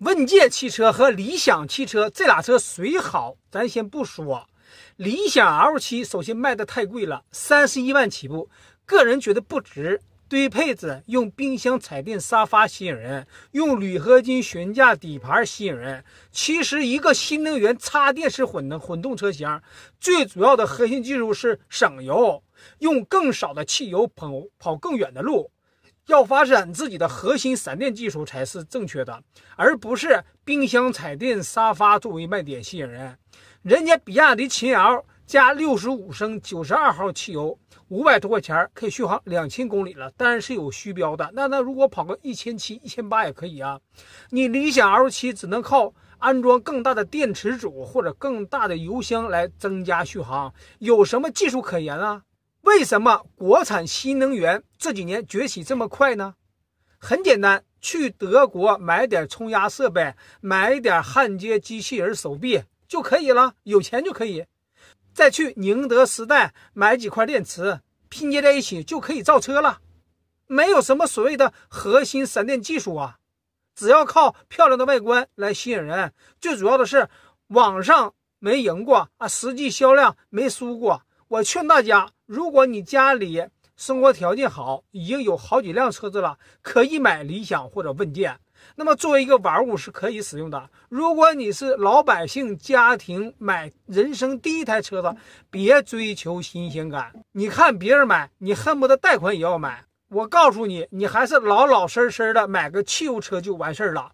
问界汽车和理想汽车这俩车谁好？咱先不说，理想 L 七首先卖的太贵了，三十一万起步，个人觉得不值。堆配置，用冰箱、彩电、沙发吸引人，用铝合金悬架、底盘吸引人。其实，一个新能源插电式混能混动车型，最主要的核心技术是省油，用更少的汽油跑跑更远的路。要发展自己的核心闪电技术才是正确的，而不是冰箱、彩电、沙发作为卖点吸引人。人家比亚迪秦 L 加六十五升九十二号汽油，五百多块钱可以续航两千公里了，当然是有虚标的。那那如果跑个一千七、一千八也可以啊。你理想 L 七只能靠安装更大的电池组或者更大的油箱来增加续航，有什么技术可言啊？为什么国产新能源这几年崛起这么快呢？很简单，去德国买点冲压设备，买点焊接机器人手臂就可以了，有钱就可以。再去宁德时代买几块电池，拼接在一起就可以造车了。没有什么所谓的核心闪电技术啊，只要靠漂亮的外观来吸引人。最主要的是，网上没赢过啊，实际销量没输过。我劝大家，如果你家里生活条件好，已经有好几辆车子了，可以买理想或者问界。那么作为一个玩物是可以使用的。如果你是老百姓家庭买人生第一台车子，别追求新鲜感。你看别人买，你恨不得贷款也要买。我告诉你，你还是老老实实的买个汽油车就完事儿了。